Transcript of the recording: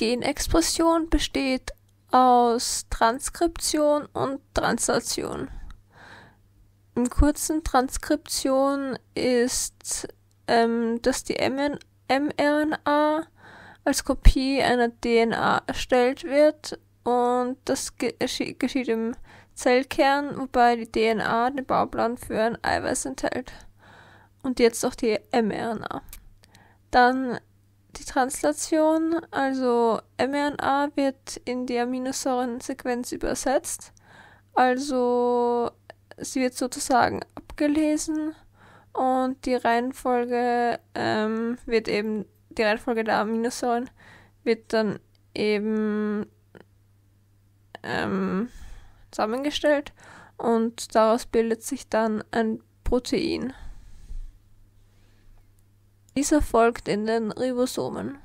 Genexpression besteht aus Transkription und Translation. Im kurzen Transkription ist, ähm, dass die mRNA als Kopie einer DNA erstellt wird und das geschieht im Zellkern, wobei die DNA den Bauplan für ein Eiweiß enthält. Und jetzt noch die mRNA. Dann die Translation, also mRNA wird in die Aminosäurensequenz übersetzt. Also sie wird sozusagen abgelesen und die Reihenfolge ähm, wird eben, die Reihenfolge der Aminosäuren wird dann eben ähm, zusammengestellt und daraus bildet sich dann ein Protein. Dieser folgt in den Ribosomen.